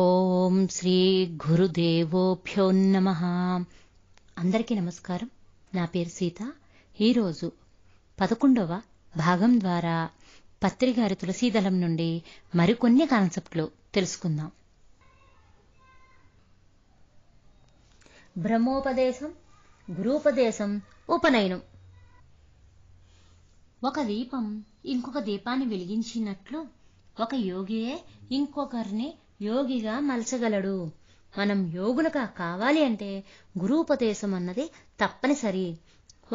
ఓం శ్రీ గురుదేవోభ్యో నమ అందరికీ నమస్కారం నా పేరు సీత ఈరోజు పదకొండవ భాగం ద్వారా పత్రికారి తులసీదళం నుండి మరికొన్ని కాన్సెప్ట్లు తెలుసుకుందాం బ్రహ్మోపదేశం గురూపదేశం ఉపనయనం ఒక దీపం ఇంకొక దీపాన్ని వెలిగించినట్లు ఒక యోగియే ఇంకొకరిని యోగిగా మలచగలడు మనం యోగులుగా కావాలి అంటే గురూపదేశం అన్నది తప్పనిసరి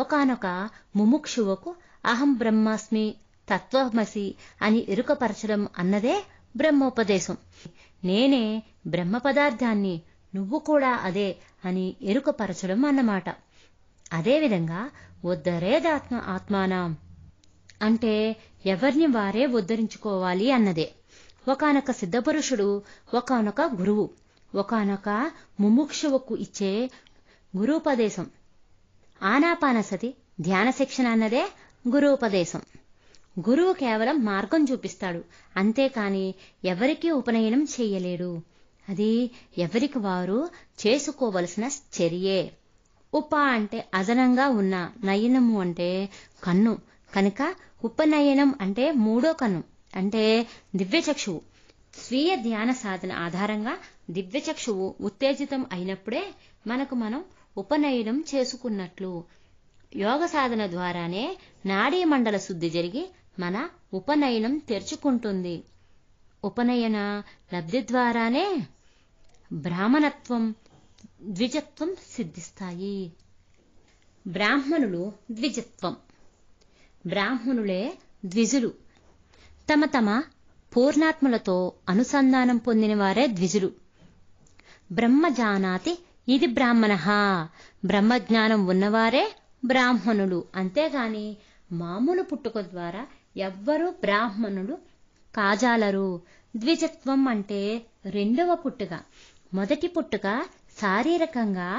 ఒకనొక ముముక్షువకు అహం బ్రహ్మాస్మి తత్వమసి అని ఇరుకపరచడం అన్నదే బ్రహ్మోపదేశం నేనే బ్రహ్మ పదార్థాన్ని నువ్వు కూడా అదే అని ఎరుకపరచడం అన్నమాట అదేవిధంగా ఉద్ధరేదాత్మ ఆత్మానా అంటే ఎవరిని వారే ఉద్ధరించుకోవాలి అన్నదే ఒకనొక సిద్ధపురుషుడు ఒకనొక గురువు ఒకనొక ముముక్షువుకు ఇచ్చే గురూపదేశం ఆనాపానసతి ధ్యాన శిక్షణ అన్నదే గురూపదేశం గురువు కేవలం మార్గం చూపిస్తాడు అంతేకాని ఎవరికీ ఉపనయనం చేయలేడు అది ఎవరికి వారు చేసుకోవలసిన చర్యే ఉప అంటే అదనంగా ఉన్న నయనము అంటే కన్ను కనుక ఉపనయనం అంటే మూడో కన్ను అంటే దివ్యచక్షువు స్వీయ ధ్యాన సాధన ఆధారంగా దివ్యచక్షువు ఉత్తేజితం అయినప్పుడే మనకు మనం ఉపనయనం చేసుకున్నట్లు యోగ సాధన ద్వారానే నాడీ మండల శుద్ధి జరిగి మన ఉపనయనం తెరుచుకుంటుంది ఉపనయన లబ్ధి ద్వారానే బ్రాహ్మణత్వం ద్విజత్వం సిద్ధిస్తాయి బ్రాహ్మణులు ద్విజత్వం బ్రాహ్మణులే ద్విజులు తమ తమ పూర్ణాత్ములతో అనుసంధానం పొందిన వారే ద్విజులు బ్రహ్మ జానాతి ఇది బ్రాహ్మణ బ్రహ్మజ్ఞానం ఉన్నవారే బ్రాహ్మణులు అంతేగాని మామూలు పుట్టుక ద్వారా ఎవ్వరూ బ్రాహ్మణులు కాజాలరు ద్విజత్వం అంటే రెండవ పుట్టుక మొదటి పుట్టుక శారీరకంగా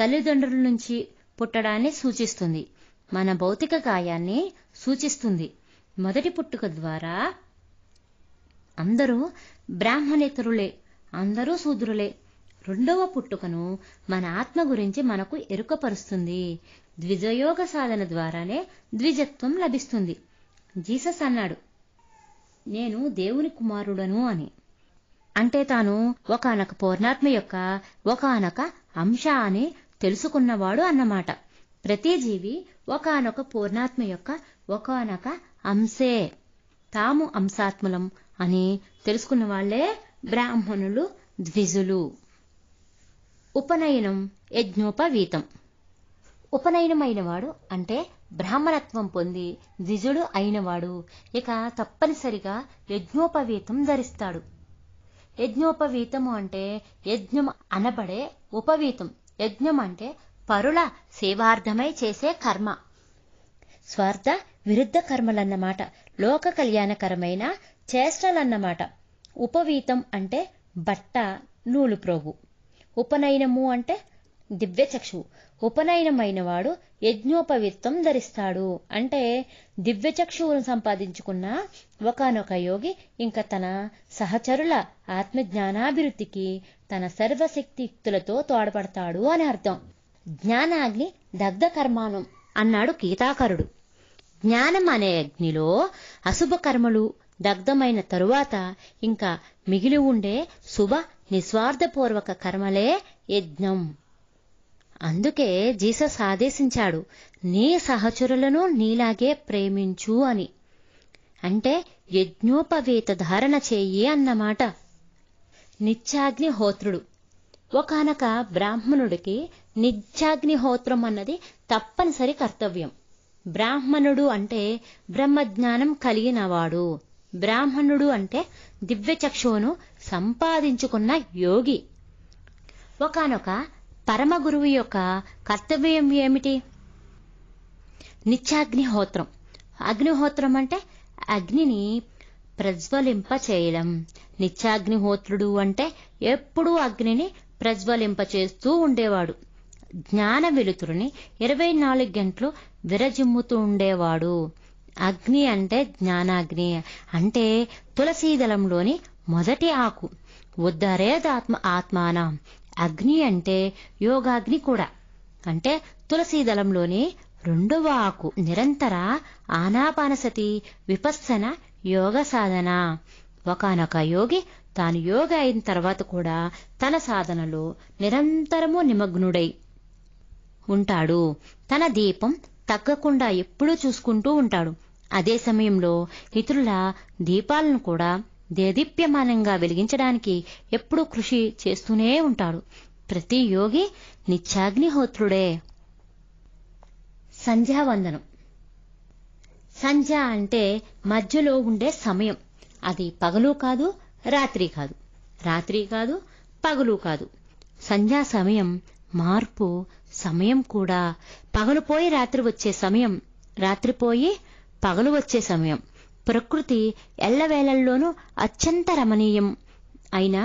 తల్లిదండ్రుల నుంచి పుట్టడాన్ని సూచిస్తుంది మన భౌతిక గాయాన్ని సూచిస్తుంది మొదటి పుట్టుక ద్వారా అందరూ బ్రాహ్మణేతరులే అందరూ శూద్రులే రెండవ పుట్టుకను మన ఆత్మ గురించి మనకు ఎరుకపరుస్తుంది ద్విజయోగ సాధన ద్వారానే ద్విజత్వం లభిస్తుంది జీసస్ అన్నాడు నేను దేవుని కుమారుడను అని అంటే తాను ఒకనొక పౌర్ణాత్మ యొక్క ఒకనొక అంశ అని తెలుసుకున్నవాడు అన్నమాట ప్రతి జీవి ఒకనొక పూర్ణాత్మ యొక్క ఒకనొక అంశే తాము అంశాత్మలం అని తెలుసుకున్న వాళ్లే బ్రాహ్మణులు ద్విజులు ఉపనయనం యజ్ఞోపవీతం ఉపనయనమైనవాడు అంటే బ్రాహ్మణత్వం పొంది ద్విజుడు అయినవాడు ఇక తప్పనిసరిగా యజ్ఞోపవీతం ధరిస్తాడు యజ్ఞోపవీతము అంటే యజ్ఞం అనబడే ఉపవీతం యజ్ఞం అంటే పరుల సేవార్థమై చేసే కర్మ స్వార్థ విరుద్ధ కర్మలన్నమాట లోక కళ్యాణకరమైన చేష్టలన్నమాట ఉపవీతం అంటే బట్ట నూలు ప్రోగు ఉపనయనము అంటే దివ్య ఉపనయనమైన వాడు యజ్ఞోపవిత్తం ధరిస్తాడు అంటే దివ్య చక్షువును సంపాదించుకున్న ఒకనొక యోగి ఇంకా తన సహచరుల ఆత్మజ్ఞానాభివృద్ధికి తన సర్వశక్తియుక్తులతో తోడ్పడతాడు అని అర్థం జ్ఞానాగ్ని దగ్ధ కర్మానం అన్నాడు కీతాకరుడు జ్ఞానం అనే అగ్నిలో అశుభకర్మలు దగ్ధమైన తరువాత ఇంకా మిగిలి ఉండే శుభ నిస్వార్థపూర్వక కర్మలే యజ్ఞం అందుకే జీసస్ ఆదేశించాడు నీ సహచరులను నీలాగే ప్రేమించు అని అంటే యజ్ఞోపవేత ధారణ చేయి అన్నమాట నిత్యాగ్నిహోత్రుడు ఒకనక బ్రాహ్మణుడికి నిత్యాగ్నిహోత్రం అన్నది తప్పనిసరి కర్తవ్యం బ్రాహ్మణుడు అంటే బ్రహ్మజ్ఞానం కలిగినవాడు బ్రాహ్మణుడు అంటే దివ్యచక్షువును సంపాదించుకున్న యోగి ఒకనొక పరమ గురువు యొక్క కర్తవ్యం ఏమిటి నిత్యాగ్నిహోత్రం అగ్నిహోత్రం అంటే అగ్నిని ప్రజ్వలింప చేయడం నిత్యాగ్నిహోత్రుడు అంటే ఎప్పుడూ అగ్నిని ప్రజ్వలింప చేస్తూ ఉండేవాడు జ్ఞాన వెలుతురుని ఇరవై నాలుగు గంటలు విరజిమ్ముతూ ఉండేవాడు అగ్ని అంటే జ్ఞానాగ్ని అంటే తులసీదళంలోని మొదటి ఆకు ఉద్ధరేదాత్మ ఆత్మానం అగ్ని అంటే యోగాగ్ని కూడా అంటే తులసీదళంలోని రెండవ ఆకు నిరంతర ఆనాపానసతి విపస్సన యోగ సాధన ఒకనొక యోగి తాను యోగ అయిన తర్వాత కూడా తన సాధనలో నిరంతరము నిమగ్నుడై ఉంటాడు తన దీపం తగ్గకుండా ఎప్పుడూ చూసుకుంటూ ఉంటాడు అదే సమయంలో ఇతరుల దీపాలను కూడా దేదీప్యమానంగా వెలిగించడానికి ఎప్పుడూ కృషి చేస్తూనే ఉంటాడు ప్రతి యోగి నిత్యాగ్నిహోత్రుడే సంధ్యావందనం సంధ్య అంటే మధ్యలో ఉండే సమయం అది పగలు కాదు రాత్రి కాదు రాత్రి కాదు పగలు కాదు సంధ్యా సమయం మార్పు సమయం కూడా పగలుపోయి రాత్రి వచ్చే సమయం రాత్రిపోయి పగలు వచ్చే సమయం ప్రకృతి ఎల్లవేళల్లోనూ అత్యంత రమణీయం అయినా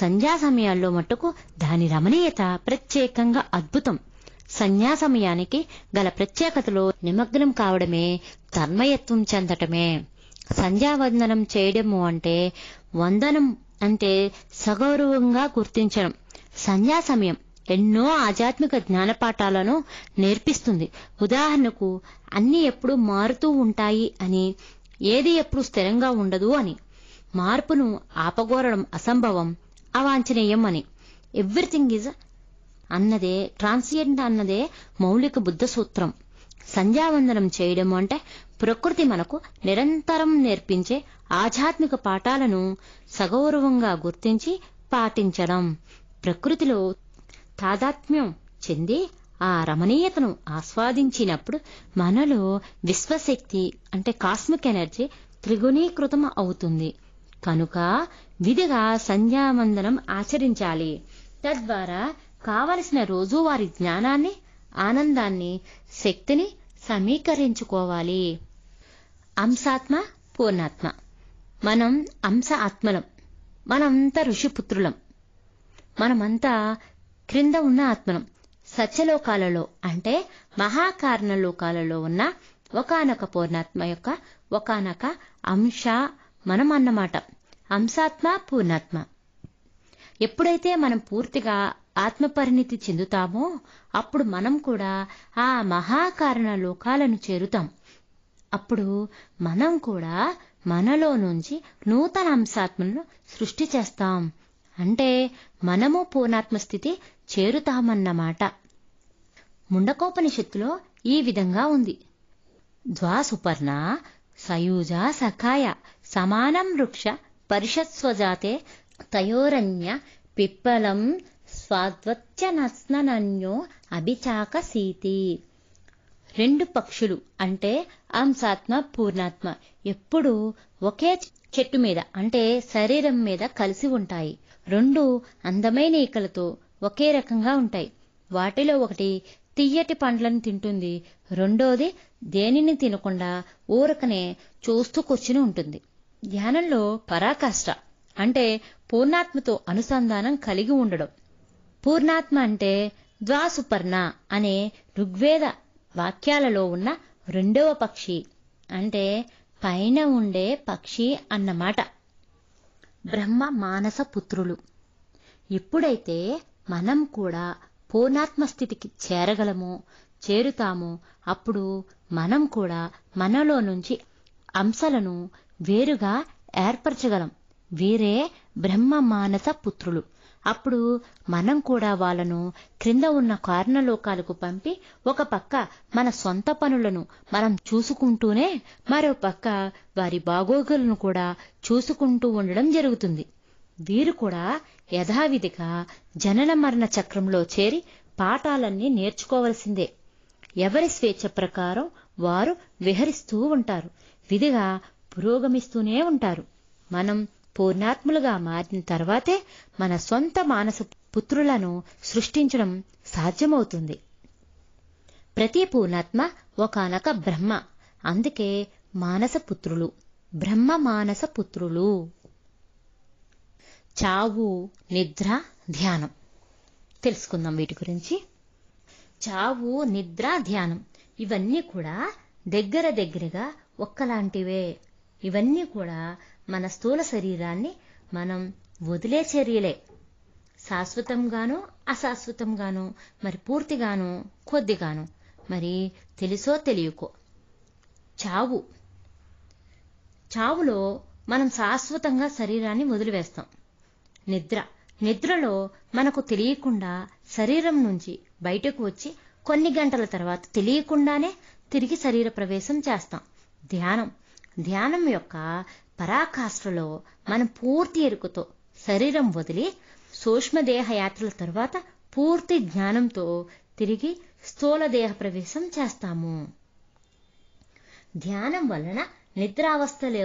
సంధ్యా సమయాల్లో మటుకు దాని రమణీయత ప్రత్యేకంగా అద్భుతం సంధ్యా సమయానికి గల ప్రత్యేకతలో నిమగ్నం కావడమే తన్మయత్వం చెందటమే సంధ్యావందనం చేయడము అంటే వందనం అంటే సగౌరవంగా గుర్తించడం సంధ్యా సమయం ఎన్నో ఆధ్యాత్మిక జ్ఞానపాఠాలను నేర్పిస్తుంది ఉదాహరణకు అన్ని ఎప్పుడు మారుతూ ఉంటాయి అని ఏది ఎప్పుడు స్థిరంగా ఉండదు అని మార్పును ఆపగోరడం అసంభవం అవాంఛనీయం అని ఎవ్రీథింగ్ ఈజ్ అన్నదే ట్రాన్సియంట్ అన్నదే మౌలిక బుద్ధ సూత్రం సంధ్యావందనం చేయడం అంటే ప్రకృతి మనకు నిరంతరం నేర్పించే ఆధ్యాత్మిక పాఠాలను సగౌరవంగా గుర్తించి పాటించడం ప్రకృతిలో తాదాత్మ్యం చెంది ఆ రమణీయతను ఆస్వాదించినప్పుడు మనలో విశ్వశక్తి అంటే కాస్మిక్ ఎనర్జీ త్రిగుణీకృతం అవుతుంది కనుక విధిగా సంధ్యావందనం ఆచరించాలి తద్వారా కావలసిన రోజువారి జ్ఞానాన్ని ఆనందాన్ని శక్తిని సమీకరించుకోవాలి అంశాత్మ పూర్ణాత్మ మనం అంశ ఆత్మలం మనమంతా ఋషిపుత్రులం మనమంతా క్రింద ఉన్న ఆత్మను సత్యలోకాలలో అంటే మహాకారణ లోకాలలో ఉన్న ఒకనొక పూర్ణాత్మ యొక్క ఒకనొక అంశ మనం అన్నమాట అంశాత్మ పూర్ణాత్మ ఎప్పుడైతే మనం పూర్తిగా ఆత్మపరిణితి చెందుతామో అప్పుడు మనం కూడా ఆ మహాకారణ లోకాలను చేరుతాం అప్పుడు మనం కూడా మనలో నుంచి నూతన అంశాత్మను సృష్టి చేస్తాం అంటే మనము పూర్ణాత్మస్థితి చేరుతామన్నమాట ముండకోపనిషత్తులో ఈ విధంగా ఉంది ద్వాసుపర్ణ సయూజ సఖాయ సమానం వృక్ష పరిషత్స్వజాతే తయోరణ్య పిప్పలం స్వాద్వత్యనస్ననన్యో అభిచాకసీతి రెండు పక్షులు అంటే అంశాత్మ పూర్ణాత్మ ఎప్పుడూ ఒకే చెట్టు మీద అంటే శరీరం మీద కలిసి ఉంటాయి రెండు అందమైన ఈకలతో ఒకే రకంగా ఉంటాయి వాటిలో ఒకటి తియ్యటి పండ్లను తింటుంది రెండోది దేనిని తినకుండా ఊరకనే చూస్తూ కూర్చుని ఉంటుంది ధ్యానంలో పరాకాష్ట అంటే పూర్ణాత్మతో అనుసంధానం కలిగి ఉండడం పూర్ణాత్మ అంటే ద్వాసుపర్ణ అనే ఋగ్వేద వాక్యాలలో ఉన్న రెండవ పక్షి అంటే పైన ఉండే పక్షి అన్నమాట బ్రహ్మ మానస పుత్రులు ఎప్పుడైతే మనం కూడా పూర్ణాత్మ స్థితికి చేరగలమో చేరుతామో అప్పుడు మనం కూడా మనలో నుంచి అంశలను వేరుగా ఏర్పరచగలం వీరే బ్రహ్మ మానస పుత్రులు అప్పుడు మనం కూడా వాళ్ళను క్రింద ఉన్న కారణలోకాలకు పంపి ఒక పక్క మన సొంత పనులను మనం చూసుకుంటూనే మరో పక్క వారి బాగోగులను కూడా చూసుకుంటూ ఉండడం జరుగుతుంది వీరు కూడా యథావిధిగా జనన మరణ చక్రంలో చేరి పాఠాలన్నీ నేర్చుకోవలసిందే ఎవరి స్వేచ్ఛ ప్రకారం వారు విహరిస్తూ ఉంటారు విధిగా పురోగమిస్తూనే ఉంటారు మనం పూర్ణాత్ములుగా మారిన తర్వాతే మన సొంత మానస పుత్రులను సృష్టించడం సాధ్యమవుతుంది ప్రతి పూర్ణాత్మ ఒకనక బ్రహ్మ అందుకే మానసపుత్రులు బ్రహ్మ మానస పుత్రులు చావు నిద్ర ధ్యానం తెలుసుకుందాం వీటి గురించి చావు నిద్ర ధ్యానం ఇవన్నీ కూడా దగ్గర దగ్గరగా ఒక్కలాంటివే ఇవన్నీ కూడా మన స్థూల శరీరాన్ని మనం వదిలే చర్యలే శాశ్వతంగాను అశాశ్వతంగాను మరి పూర్తిగాను కొద్దిగాను మరి తెలుసో తెలియకో చావు చావులో మనం శాశ్వతంగా శరీరాన్ని వదిలివేస్తాం నిద్ర నిద్రలో మనకు తెలియకుండా శరీరం నుంచి బయటకు వచ్చి కొన్ని గంటల తర్వాత తెలియకుండానే తిరిగి శరీర ప్రవేశం చేస్తాం ధ్యానం ధ్యానం యొక్క పరాకాష్ఠలో మనం పూర్తి ఎరుకుతో శరీరం వదిలి సూక్ష్మదేహయాత్రల తర్వాత పూర్తి జ్ఞానంతో తిరిగి స్థూల దేహ ప్రవేశం చేస్తాము ధ్యానం వలన నిద్రావస్థలో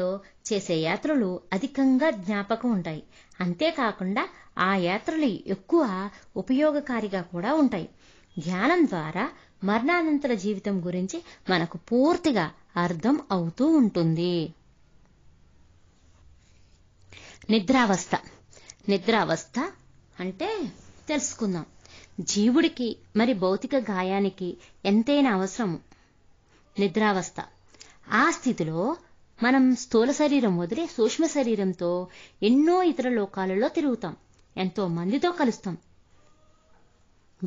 చేసే యాత్రలు అధికంగా జ్ఞాపకం ఉంటాయి అంతేకాకుండా ఆ యాత్రలు ఎక్కువ ఉపయోగకారిగా కూడా ఉంటాయి ధ్యానం ద్వారా మరణానంతర జీవితం గురించి మనకు పూర్తిగా అర్థం అవుతూ ఉంటుంది నిద్రావస్థ నిద్రావస్థ అంటే తెలుసుకుందాం జీవుడికి మరి భౌతిక గాయానికి ఎంతైనా అవసరము నిద్రావస్థ ఆ స్థితిలో మనం స్థూల శరీరం వదిలి సూక్ష్మ శరీరంతో ఎన్నో ఇతర లోకాలలో తిరుగుతాం ఎంతో మందితో కలుస్తాం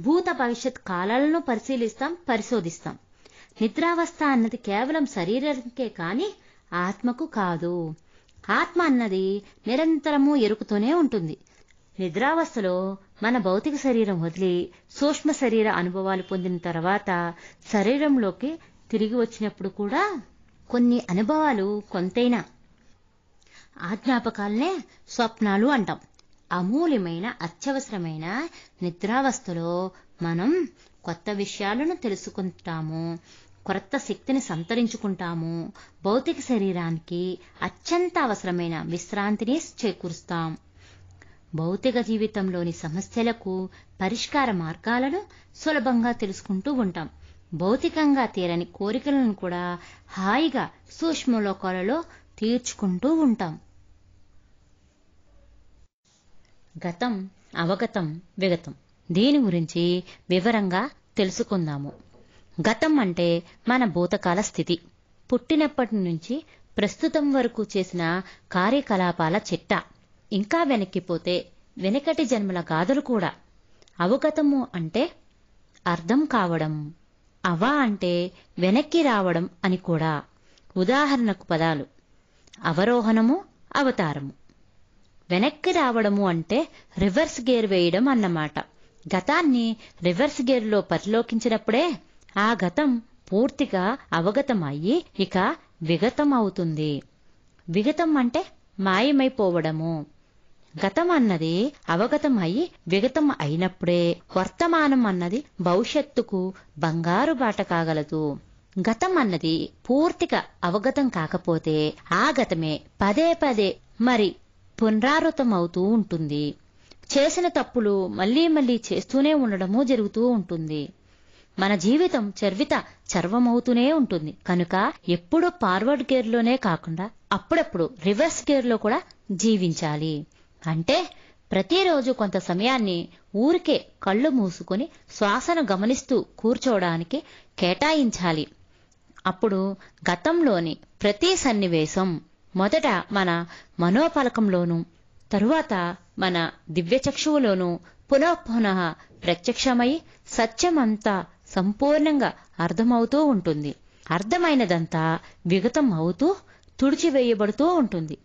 భూత భవిష్యత్ కాలాలను పరిశీలిస్తాం పరిశోధిస్తాం నిద్రావస్థ అన్నది కేవలం శరీరానికే కానీ ఆత్మకు కాదు ఆత్మ అన్నది నిరంతరము ఎరుకుతూనే ఉంటుంది నిద్రావస్థలో మన భౌతిక శరీరం వదిలి సూక్ష్మ శరీర అనుభవాలు పొందిన తర్వాత శరీరంలోకి తిరిగి వచ్చినప్పుడు కూడా కొన్ని అనుభవాలు కొంతైనా ఆజ్ఞాపకాలనే స్వప్నాలు అంటాం అమూల్యమైన అత్యవసరమైన నిద్రావస్థలో మనం కొత్త విషయాలను తెలుసుకుంటాము కొత్త శక్తిని సంతరించుకుంటాము భౌతిక శరీరానికి అత్యంత అవసరమైన విశ్రాంతిని చేకూరుస్తాం భౌతిక జీవితంలోని సమస్యలకు పరిష్కార మార్గాలను సులభంగా తెలుసుకుంటూ ఉంటాం భౌతికంగా తీరని కోరికలను కూడా హాయిగా సూక్ష్మలోకాలలో తీర్చుకుంటూ ఉంటాం గతం అవగతం విగతం దీని గురించి వివరంగా తెలుసుకుందాము గతం అంటే మన భూతకాల స్థితి పుట్టినప్పటి నుంచి ప్రస్తుతం వరకు చేసిన కార్యకలాపాల చిట్ట ఇంకా వెనక్కిపోతే వెనకటి జన్మల గాథలు కూడా అవగతము అంటే అర్థం కావడం అవా అంటే వెనక్కి రావడం అని కూడా ఉదాహరణకు పదాలు అవరోహణము అవతారము వెనక్కి రావడము అంటే రివర్స్ గేర్ వేయడం అన్నమాట గతాన్ని రివర్స్ గేర్లో పరిలోకించినప్పుడే ఆ గతం పూర్తిగా అవగతమయ్యి ఇక విగతం అవుతుంది విగతం అంటే మాయమైపోవడము గతం అన్నది అవగతం అయ్యి విగతం అయినప్పుడే వర్తమానం అన్నది భవిష్యత్తుకు బంగారు బాట కాగలదు గతం అన్నది పూర్తిగా అవగతం కాకపోతే ఆ గతమే పదే పదే మరి పునరావృతం అవుతూ ఉంటుంది చేసిన తప్పులు మళ్లీ మళ్లీ చేస్తూనే ఉండడము జరుగుతూ ఉంటుంది మన జీవితం చర్విత చర్వమవుతూనే ఉంటుంది కనుక ఎప్పుడూ ఫార్వర్డ్ గేర్లోనే కాకుండా అప్పుడప్పుడు రివర్స్ గేర్లో కూడా జీవించాలి అంటే ప్రతిరోజు కొంత సమయాన్ని ఊరికే కళ్ళు మూసుకొని శ్వాసను గమనిస్తూ కూర్చోవడానికి కేటాయించాలి అప్పుడు గతంలోని ప్రతి సన్నివేశం మొదట మన మనోపలకంలోనూ తరువాత మన దివ్యచక్షువులోనూ పునఃపునః ప్రత్యక్షమై సత్యమంతా సంపూర్ణంగా అర్థమవుతూ ఉంటుంది అర్థమైనదంతా విగతం అవుతూ తుడిచివేయబడుతూ ఉంటుంది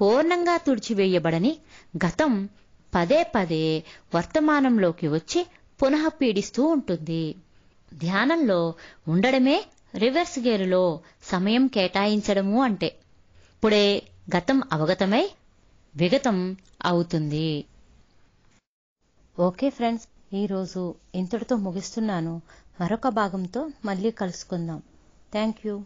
పూర్ణంగా తుడిచివేయబడని గతం పదే పదే వర్తమానంలోకి వచ్చి పునః పీడిస్తూ ఉంటుంది ధ్యానంలో ఉండడమే రివర్స్ గేరులో సమయం కేటాయించడము అంటే ఇప్పుడే గతం అవగతమై విగతం అవుతుంది ఓకే ఫ్రెండ్స్ ఈరోజు ఇంతటితో ముగిస్తున్నాను మరొక భాగంతో మళ్ళీ కలుసుకుందాం థ్యాంక్ యూ